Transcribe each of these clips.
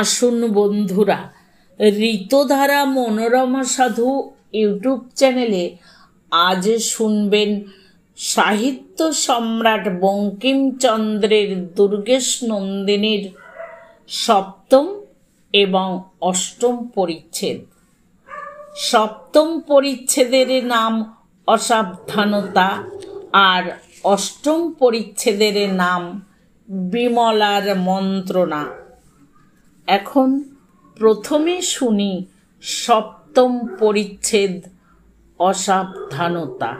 আসুন বন্ধুরা ঋতধারা মনোরমা সাধু ইউটিউব চ্যানেলে আজ শুনবেন সাহিত্য সম্রাট বঙ্কিমচন্দ্রের দুর্গেশ নন্দিনীর সপ্তম এবং অষ্টম পরিচ্ছেদ সপ্তম পরিচ্ছেদের নাম অসাবধানতা আর অষ্টম পরিচ্ছেদের নাম বিমলার মন্ত্রণা এখন প্রথমে শুনি সপ্তম পরিচ্ছেদ অসাবধানতা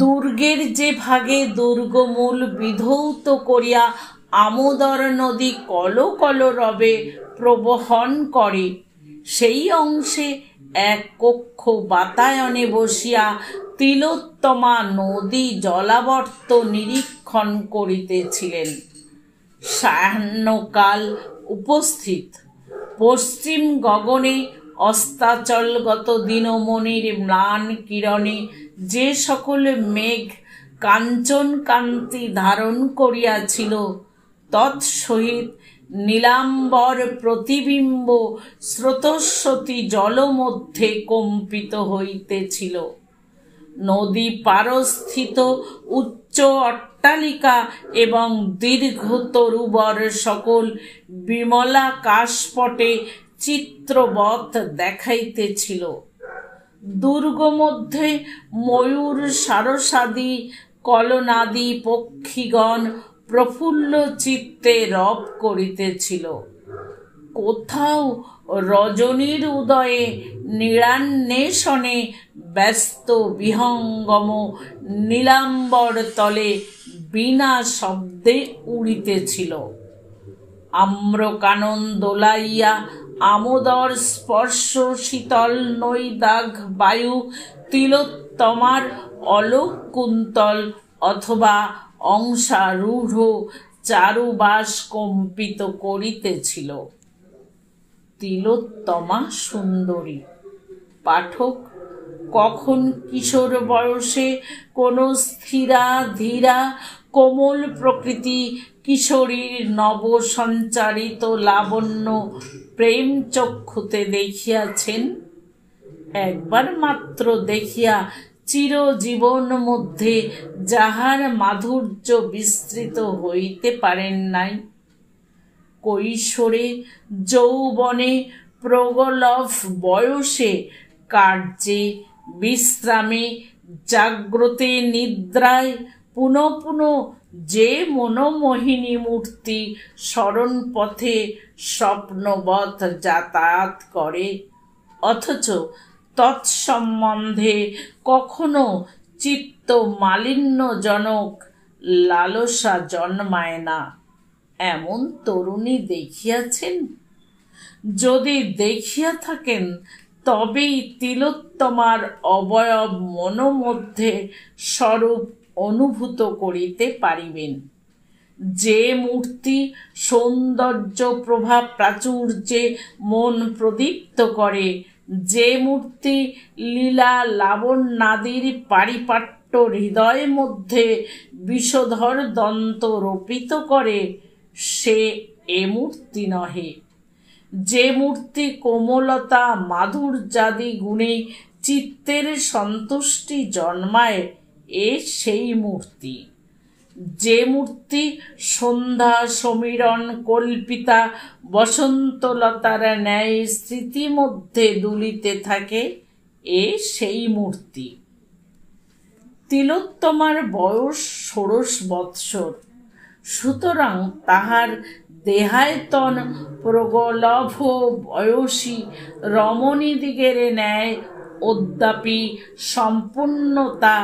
দুর্গের যে ভাগে দুর্গমূল বিধৌত করিয়া আমোদর নদী কল রবে প্রবহন করে সেই অংশে এক কক্ষ বাতায়নে বসিয়া তিলোত্তমা নদী জলাবর্ত নিরীক্ষণ করিতেছিলেন সাহান্নকাল উপস্থিত পশ্চিম গগনে অস্তাচলগত দিনমণির ম্লান কিরণে যে সকল মেঘ কাঞ্চন কান্তি ধারণ করিয়াছিল তৎসহিত নীলাম্বর প্রতিবিম্ব স্রোতস্বতী জলমধ্যে কম্পিত হইতেছিল নদী পারস্থিত উচ্চ অট্টালিকা এবং দীর্ঘতরুবর সকল বিমলা কাশপটে চিত্রবৎ দেখাইতেছিল দুর্গ মধ্যে ময়ূর সারসাদি কলনাদি পক্ষীগণ প্রফুল্ল চিত্তে রব করিতেছিল কোথাও রজনীর উদয়ে নিরান্বেষণে ব্যস্ত বিহঙ্গম নীলাম্বর তলে বিনা শব্দে উড়িতেছিল আম্রকানন দোলাইয়া আমোদর স্পর্শ শীতল নৈ দাগ বায়ু তিলোত্তমার অলোক কুন্তল অথবা অংশারূঢ় চারুবাস কম্পিত করিতেছিল তিলোত্তমা সুন্দরী পাঠক কখন কিশোর বয়সে কোনো স্থিরা ধীরা কোমল প্রকৃতি কিশোরীর নবসঞ্চারিত লাবণ্য প্রেম চক্ষুতে দেখিয়াছেন একবার মাত্র দেখিয়া চিরজীবন মধ্যে যাহার মাধুর্য বিস্তৃত হইতে পারেন নাই কৈশোরে যৌবনে প্রগলভ বয়সে কার্যে বিশ্রামে জাগ্রতে নিদ্রায় পুনঃ পুনঃ যে মনোমোহিনী মূর্তি স্মরণ পথে স্বপ্নবৎ যাতায়াত করে অথচ তৎসম্বন্ধে কখনো চিত্ত মালিন্যজনক লালসা জন্মায় না এমন তরুণী দেখিয়াছেন যদি দেখিয়া থাকেন তবেই তিলোত্তমার অবয়ব মনোমধ্যে স্বরূপ অনুভূত করিতে পারিবেন যে মূর্তি সৌন্দর্য প্রভাব প্রাচুর্যে মন প্রদীপ্ত করে যে মূর্তি লীলা লাবণ্যাদির পারিপাট্য হৃদয়ের মধ্যে বিষধর দন্ত রোপিত করে সে এ মূর্তি নহে যে মূর্তি কোমলতা মাধুর্যাদি গুণে চিত্তের সন্তুষ্টি জন্মায় এ সেই মূর্তি যে মূর্তি সন্ধ্যা সমীরণ কল্পিতা বসন্তলতার ন্যায় স্মৃতি মধ্যে দুলিতে থাকে এ সেই মূর্তি তিলোত্তমার বয়স ষোড়শ বৎসর সুতরাং তাহার দেহায়তন প্রগলভ বয়সী রমণীদিগের ন্যায় অদ্যাপি সম্পূর্ণতা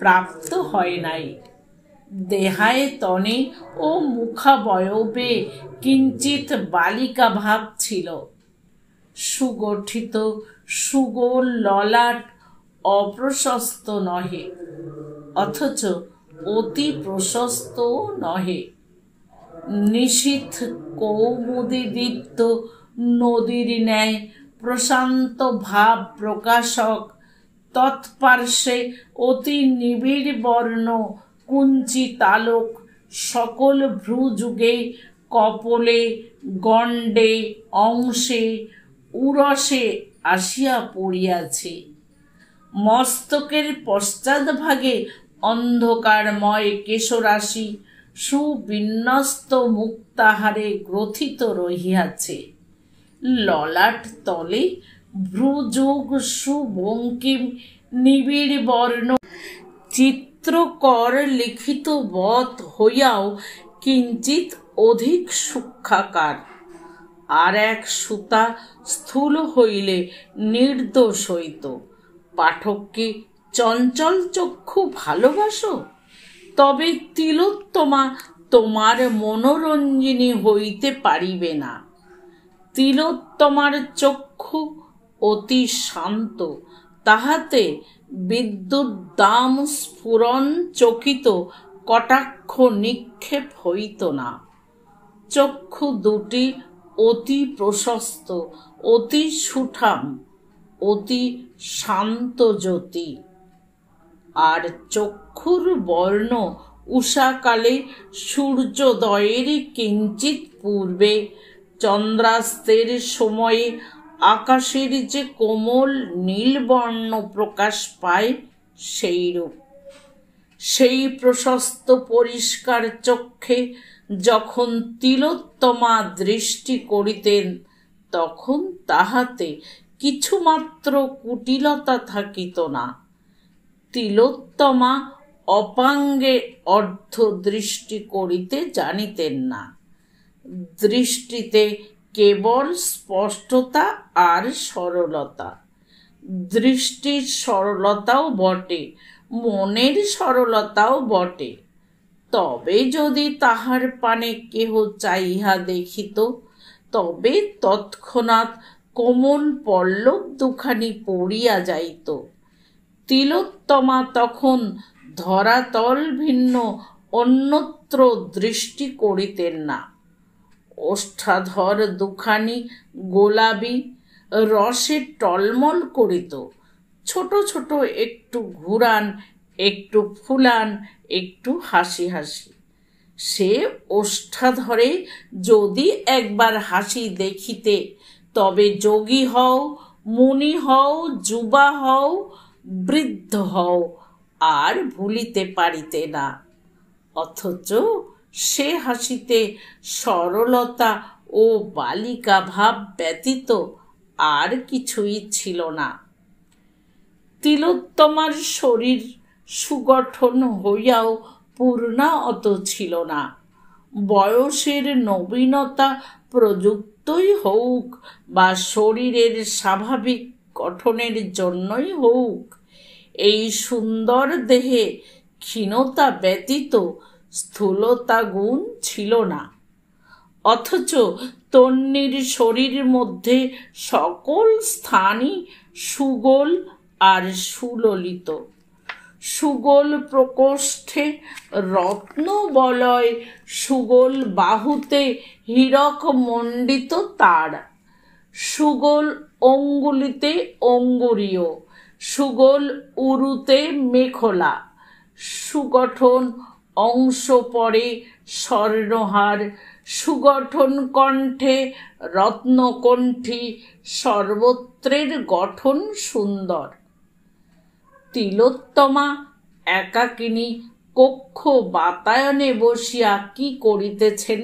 প্রাপ্ত হয় নাই দেহায়তনে ও মুখাবয়বে কিঞ্চিত বালিকা ভাব ছিল সুগঠিত সুগোল ললাট অপ্রশস্ত নহে অথচ অতি প্রশস্ত নহে নিশীথ কৌমুদিদীপ্ত নদীর ন্যায় প্রশান্ত ভাব প্রকাশক তৎপার্শ্বে অতি নিবিড় বর্ণ কুঞ্চি তালক সকল ভ্রুযুগে কপলে গণ্ডে অংশে উরসে আসিয়া পড়িয়াছে মস্তকের পশ্চাৎভাগে অন্ধকারময় কেশরাশি সুবিন্যস্ত মুক্তাহারে গ্রথিত রহিয়াছে ললাট তলে ভ্রুযোগ সুবঙ্কিম নিবিড় বর্ণ চিত্রকর লিখিত বধ হইয়াও কিঞ্চিত অধিক সূক্ষাকার আর এক সুতা স্থূল হইলে নির্দোষ হইত পাঠককে চঞ্চল চক্ষু ভালোবাসো তবে তিলোত্তমা তোমার মনোরঞ্জিনী হইতে পারিবে না তিলোত্তমার চক্ষু অতি শান্ত তাহাতে বিদ্যুৎ দাম স্ফুরণ চকিত কটাক্ষ নিক্ষেপ হইত না চক্ষু দুটি অতি প্রশস্ত অতি সুঠাম অতি শান্ত জ্যোতি আর চক্ষুর বর্ণ উষাকালে সূর্যোদয়ের কিঞ্চিত পূর্বে চন্দ্রাস্তের সময়ে আকাশের যে কোমল নীলবর্ণ প্রকাশ পায় সেই রূপ সেই প্রশস্ত পরিষ্কার চক্ষে যখন তিলোত্তমা দৃষ্টি করিতেন তখন তাহাতে কিছুমাত্র কুটিলতা থাকিত না তিলোত্তমা অপাঙ্গে অর্ধ দৃষ্টি করিতে জানিতেন না দৃষ্টিতে কেবল স্পষ্টতা আর সরলতা দৃষ্টির সরলতাও বটে মনের সরলতাও বটে তবে যদি তাহার পানে কেহ চাইহা দেখিত তবে তৎক্ষণাৎ কোমল পল্লব দুখানি পড়িয়া যাইত তিলোত্তমা তখন ধরাতল ভিন্ন অন্যত্র দৃষ্টি করিতেন না ওষ্ঠাধর দুখানি গোলাবি রসে টলমল করিত ছোট ছোট একটু ঘুরান একটু ফুলান একটু হাসি হাসি সে ওষ্ঠাধরে যদি একবার হাসি দেখিতে তবে যোগী হও মুনি হও যুবা হও বৃদ্ধ হও আর ভুলিতে পারিতে না অথচ সে হাসিতে সরলতা ও বালিকা ভাব ব্যতীত আর কিছুই ছিল না তিলোত্তমার শরীর সুগঠন হইয়াও পূর্ণা অত ছিল না বয়সের নবীনতা প্রযুক্তই হোক বা শরীরের স্বাভাবিক গঠনের জন্যই হোক এই সুন্দর দেহে ক্ষীণতা ব্যতীত স্থূলতা গুণ ছিল না অথচ তন্নির শরীর মধ্যে সকল স্থানই সুগোল আর সুললিত সুগোল প্রকোষ্ঠে রত্ন বলয় সুগোল বাহুতে হীরক মণ্ডিত তার সুগোল অঙ্গুলিতে অঙ্গুরীয় সুগল উরুতে মেখলা সুগঠন অংশ পরে স্বর্ণহার সুগঠন কণ্ঠে রত্নকণ্ঠী সর্বত্রের গঠন সুন্দর তিলোত্তমা একাকিনী কক্ষ বাতায়নে বসিয়া কি করিতেছেন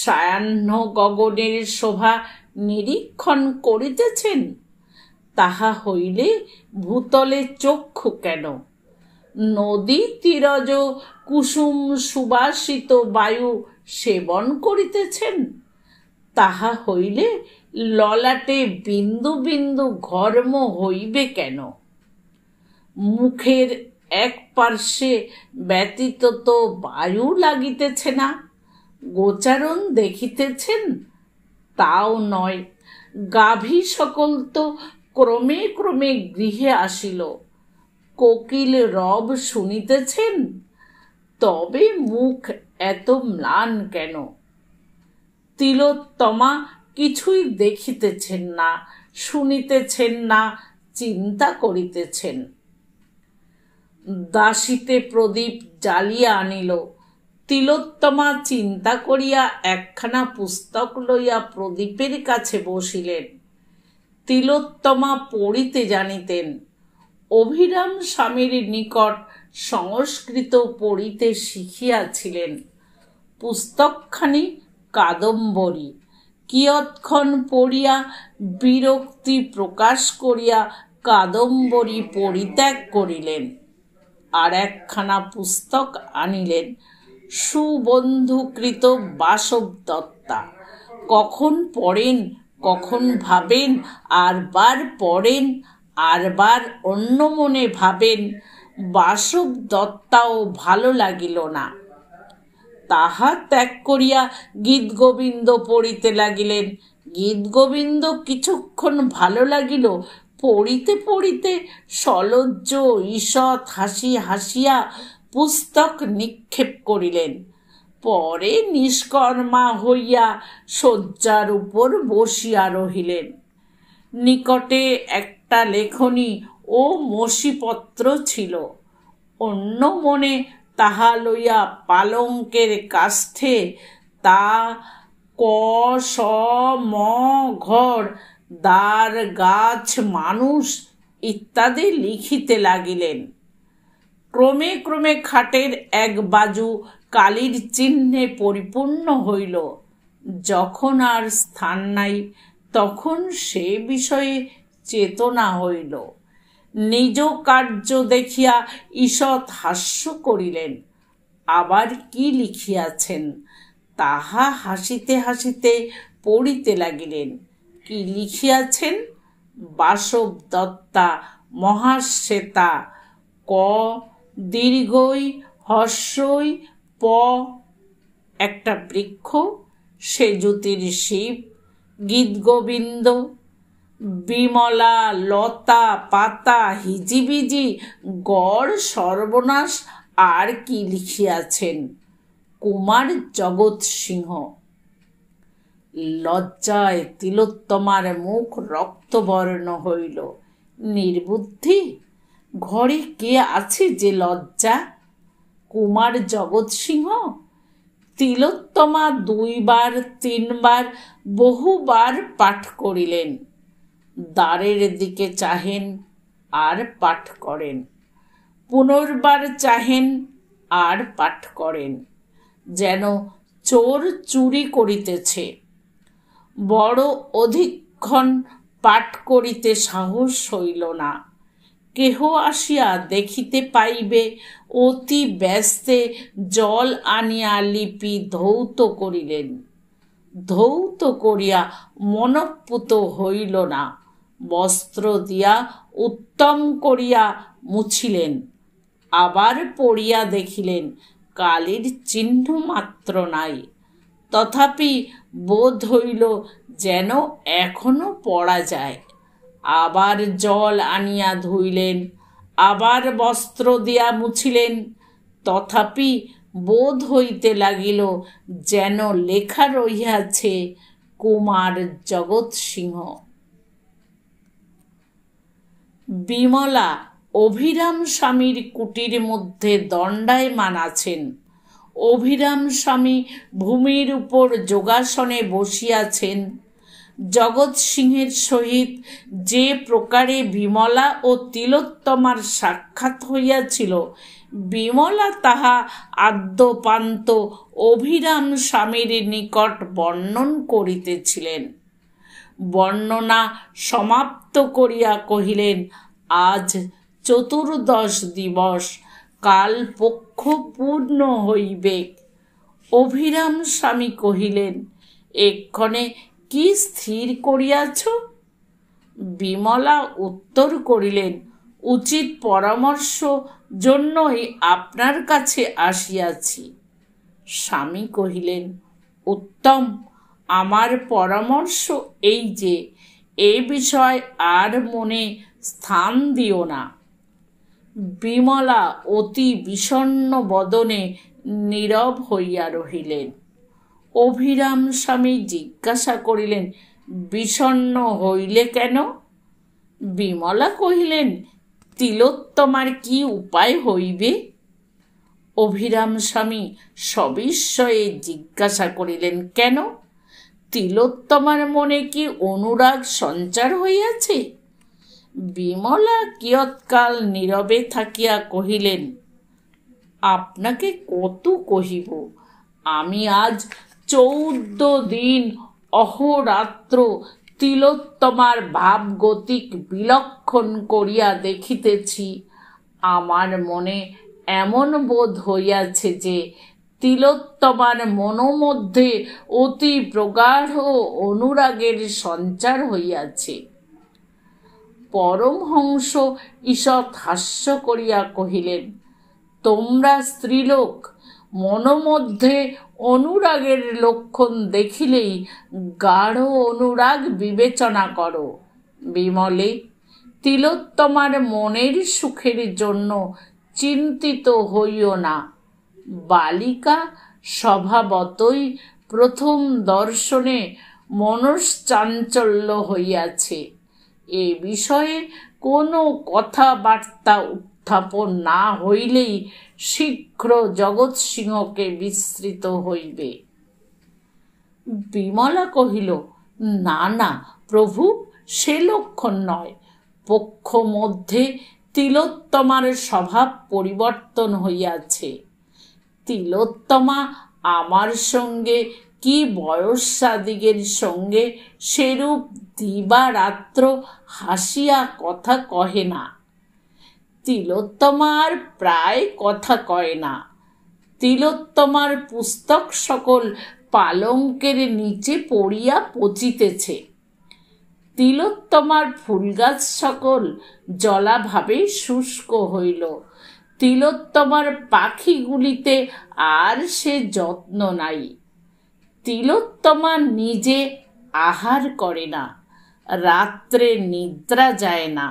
সায়াহ্ন গগনের শোভা নিরীক্ষণ করিতেছেন তাহা হইলে ভূতলে চক্ষু কেন নদী তীরজ কুসুম সুবাসিত বায়ু সেবন করিতেছেন তাহা হইলে ললাটে বিন্দু বিন্দু ঘর্ম হইবে কেন মুখের এক পার্শ্বে ব্যতীত তো বায়ু লাগিতেছে না গোচারণ দেখিতেছেন তাও নয় গাভী সকল তো ক্রমে ক্রমে গৃহে আসিল কোকিল রব শুনিতেছেন তবে মুখ এত ম্লান কেন তিলোত্তমা কিছুই দেখিতেছেন না শুনিতেছেন না চিন্তা করিতেছেন দাসিতে প্রদীপ জ্বালিয়া আনিল তিলোত্তমা চিন্তা করিয়া একখানা পুস্তক লইয়া প্রদীপের কাছে বসিলেন তিলোত্তমা পড়িতে জানিতেন অভিরাম স্বামীর নিকট সংস্কৃত পড়িতে শিখিয়াছিলেন পুস্তকখানি কাদম্বরী কিয়ৎক্ষণ পড়িয়া বিরক্তি প্রকাশ করিয়া কাদম্বরী পরিত্যাগ করিলেন আর একখানা পুস্তক আনিলেন সুবন্ধুকৃত বাসব দত্তা কখন পড়েন কখন ভাবেন আর বার পড়েন আর বার অন্য মনে ভাবেন বাসব দত্তাও ভালো লাগিল না তাহা ত্যাগ করিয়া গীতগোবিন্দ পড়িতে লাগিলেন গীতগোবিন্দ কিছুক্ষণ ভালো লাগিল পড়িতে পড়িতে সলজ্জ ঈষৎ হাসি হাসিয়া পুস্তক নিক্ষেপ করিলেন পরে নিষ্কর্মা হইয়া শয্যার উপর বসিয়া রহিলেন নিকটে একটা লেখনী ও মসিপত্র ছিল অন্য মনে তাহা লইয়া পালঙ্কের কাষ্ঠে তা ক স ম ঘর দ্বার গাছ মানুষ ইত্যাদি লিখিতে লাগিলেন ক্রমে ক্রমে খাটের এক বাজু কালীর চিহ্নে পরিপূর্ণ হইল যখন আর স্থান নাই তখন সে বিষয়ে চেতনা হইল নিজ কার্য দেখিয়া ঈষৎ হাস্য করিলেন আবার কি লিখিয়াছেন তাহা হাসিতে হাসিতে পড়িতে লাগিলেন কি লিখিয়াছেন বাসব দত্তা মহাশ্বেতা ক দীর্ঘই হর্ষই প একটা বৃক্ষ সে জ্যোতির শিব গীতগোবিন্দ বিমলা লতা পাতা হিজিবিজি গড় সর্বনাশ আর কি লিখিয়াছেন কুমার জগৎ সিংহ লজ্জায় তিলোত্তমার মুখ রক্তবর্ণ হইল নির্বুদ্ধি ঘরে কে আছে যে লজ্জা কুমার জগৎ সিংহ তিলোত্তমা দুইবার তিনবার বহুবার পাঠ করিলেন দ্বারের দিকে চাহেন আর পাঠ করেন পুনর্বার চাহেন আর পাঠ করেন যেন চোর চুরি করিতেছে বড় অধিকক্ষণ পাঠ করিতে সাহস হইল না কেহ আসিয়া দেখিতে পাইবে অতি ব্যস্তে জল আনিয়া লিপি ধৌত করিলেন ধৌত করিয়া মনপুত হইল না বস্ত্র দিয়া উত্তম করিয়া মুছিলেন আবার পড়িয়া দেখিলেন কালির চিহ্ন মাত্র নাই তথাপি বোধ হইল যেন এখনো পড়া যায় আবার জল আনিয়া ধুইলেন আবার বস্ত্র দিয়া মুছিলেন তথাপি বোধ হইতে লাগিল যেন লেখা রহিয়াছে কুমার জগৎ সিংহ বিমলা অভিরাম স্বামীর কুটির মধ্যে দণ্ডায়মান আছেন অভিরাম স্বামী ভূমির উপর যোগাসনে বসিয়াছেন জগৎ সিংহের সহিত যে প্রকারে বিমলা ও তিলোত্তমার সাক্ষাৎ হইয়াছিল বিমলা তাহা আদ্যপান্ত অভিরাম স্বামীর নিকট বর্ণন করিতেছিলেন বর্ণনা সমাপ্ত করিয়া কহিলেন আজ চতুর্দশ দিবস কাল পক্ষ পূর্ণ হইবে অভিরাম স্বামী কহিলেন এক্ষণে কি স্থির করিয়াছ বিমলা উত্তর করিলেন উচিত পরামর্শ জন্যই আপনার কাছে আসিয়াছি স্বামী কহিলেন উত্তম আমার পরামর্শ এই যে এ বিষয় আর মনে স্থান দিও না বিমলা অতি বিষণ্ন বদনে নীরব হইয়া রহিলেন অভিরাম স্বামী জিজ্ঞাসা করিলেন বিষণ্ন হইলে কেন বিমলা কহিলেন তিলোত্তমার কি উপায় হইবে অভিরাম স্বামী সবিস্ময়ে জিজ্ঞাসা করিলেন কেন তিলোত্তমার মনে কি অনুরাগ সঞ্চার হইয়াছে বিমলা কিয়ৎকাল নীরবে থাকিয়া কহিলেন আপনাকে কত কহিব আমি আজ চৌদ্দ দিন অহরাত্র তিলোত্তমার ভাবগতিক বিলক্ষণ করিয়া দেখিতেছি আমার মনে এমন বোধ হইয়াছে যে তিলোত্তমার মনোমধ্যে অতি প্রগাঢ় অনুরাগের সঞ্চার হইয়াছে পরমহংস ঈষৎ হাস্য করিয়া কহিলেন তোমরা স্ত্রীলোক মনোমধ্যে অনুরাগের লক্ষণ দেখিলেই গাঢ় অনুরাগ বিবেচনা করো বিমলে তিলোত্তমার মনের সুখের জন্য চিন্তিত হইও না বালিকা স্বভাবতই প্রথম দর্শনে মনশ্চাঞ্চল্য হইয়াছে এ বিষয়ে কোনো কথাবার্তা উত্থাপন না হইলেই শীঘ্র জগৎ সিংহকে বিস্তৃত হইবে বিমলা কহিল না না প্রভু সে লক্ষণ নয় পক্ষ মধ্যে তিলোত্তমার স্বভাব পরিবর্তন হইয়াছে তিলোত্তমা আমার সঙ্গে কি বয়সাদিগের সঙ্গে সেরূপ দিবারাত্র হাসিয়া কথা কহে না তিলোত্তমার প্রায় কথা কয় না তিলোত্তমার পুস্তক সকল পালঙ্কের নিচে পড়িয়া পচিতেছে তিলোত্তমার ফুলগাছ সকল জলাভাবে শুষ্ক হইল তিলোত্তমার পাখিগুলিতে আর সে যত্ন নাই তিলোত্তমা নিজে আহার করে না রাত্রে নিদ্রা যায় না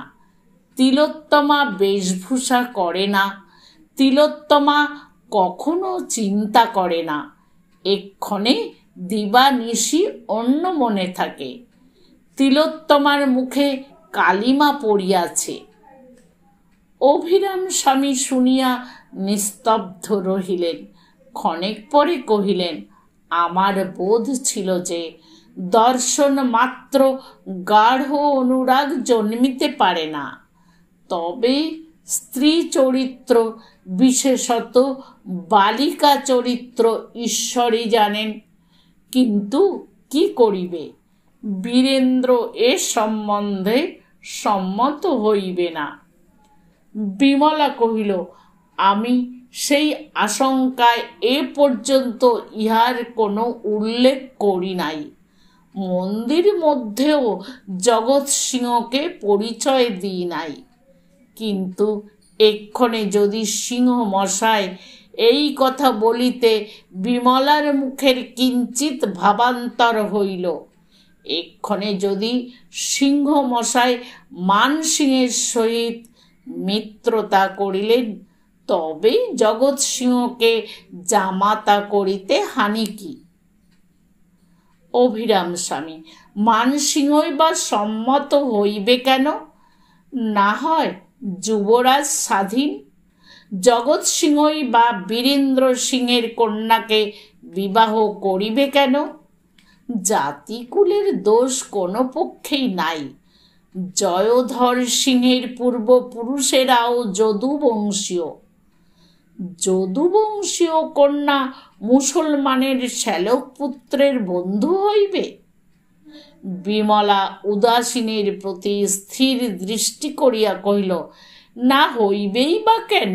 তিলোত্তমা বেশভূষা করে না তিলোত্তমা কখনো চিন্তা করে না এক্ষণে দিবানিশি অন্য মনে থাকে তিলোত্তমার মুখে কালিমা পড়িয়াছে অভিরাম স্বামী শুনিয়া নিস্তব্ধ রহিলেন ক্ষণেক পরে কহিলেন আমার বোধ ছিল যে দর্শন মাত্র গাঢ় অনুরাগ জন্মিতে পারে না তবে স্ত্রী চরিত্র বিশেষত বালিকা চরিত্র ঈশ্বরই জানেন কিন্তু কি করিবে বীরেন্দ্র এ সম্বন্ধে সম্মত হইবে না বিমলা কহিল আমি সেই আশঙ্কায় এ পর্যন্ত ইহার কোনো উল্লেখ করি নাই মন্দির মধ্যেও জগৎ সিংহকে পরিচয় দিই নাই কিন্তু এক্ষণে যদি সিংহ মশায় এই কথা বলিতে বিমলার মুখের কিঞ্চিত ভাবান্তর হইল এক্ষণে যদি সিংহ মশায় মানসিংহের সহিত মিত্রতা করিলেন তবেই জগৎ সিংহকে জামাতা করিতে হানি কি অভিরাম স্বামী মানসিংহই বা সম্মত হইবে কেন না হয় যুবরাজ স্বাধীন জগৎ সিংহই বা বীরেন্দ্র সিংহের কন্যাকে বিবাহ করিবে কেন জাতিকুলের দোষ কোনো পক্ষেই নাই জয়ধর সিংহের পূর্বপুরুষেরাও যদুবংশীয় যদুবংশীয় কন্যা মুসলমানের শ্যালক পুত্রের বন্ধু হইবে বিমলা উদাসীনের প্রতি স্থির দৃষ্টি করিয়া কহিল না হইবেই বা কেন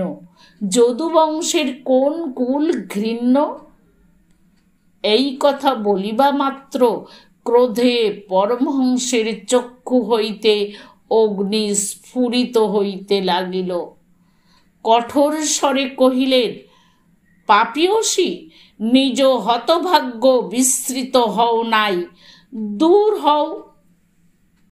যদুবংশের কোন কুল ঘৃণ্য এই কথা বলিবা মাত্র ক্রোধে পরমহংসের চক্ষু হইতে অগ্নি স্ফুরিত হইতে লাগিল কঠোর স্বরে কহিলেন পাপিয়সী নিজ হতভাগ্য বিস্তৃত হও নাই Durhol